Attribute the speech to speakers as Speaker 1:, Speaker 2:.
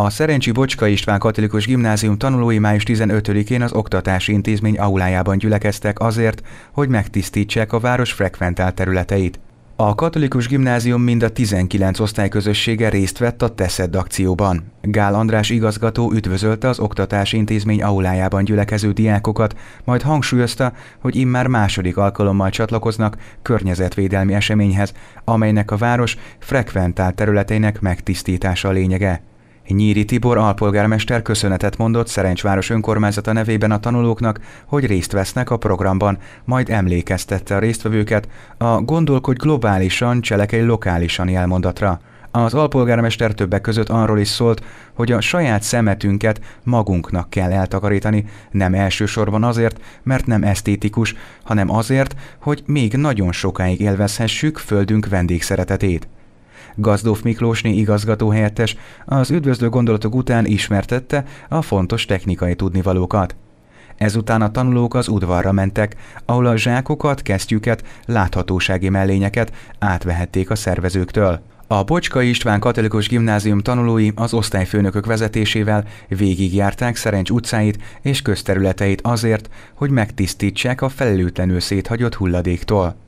Speaker 1: A Szerencsi Bocska István Katolikus Gimnázium tanulói május 15-én az oktatási intézmény aulájában gyülekeztek azért, hogy megtisztítsák a város frekventált területeit. A katolikus gimnázium mind a 19 osztályközössége részt vett a Teszed akcióban. Gál András igazgató üdvözölte az oktatási intézmény aulájában gyülekező diákokat, majd hangsúlyozta, hogy immár második alkalommal csatlakoznak környezetvédelmi eseményhez, amelynek a város frekventált területeinek megtisztítása a lényege. Nyíri Tibor alpolgármester köszönetet mondott Szerencsváros önkormányzata nevében a tanulóknak, hogy részt vesznek a programban, majd emlékeztette a résztvevőket a gondolkodj globálisan, cselekedj lokálisan jelmondatra. Az alpolgármester többek között arról is szólt, hogy a saját szemetünket magunknak kell eltakarítani, nem elsősorban azért, mert nem esztétikus, hanem azért, hogy még nagyon sokáig élvezhessük földünk vendégszeretetét. Gazdóf Miklósné igazgatóhelyettes az üdvözlő gondolatok után ismertette a fontos technikai tudnivalókat. Ezután a tanulók az udvarra mentek, ahol a zsákokat, kesztyüket, láthatósági mellényeket átvehették a szervezőktől. A Bocska István Katolikus Gimnázium tanulói az osztályfőnökök vezetésével végigjárták Szerencs utcáit és közterületeit azért, hogy megtisztítsák a felelőtlenül széthagyott hulladéktól.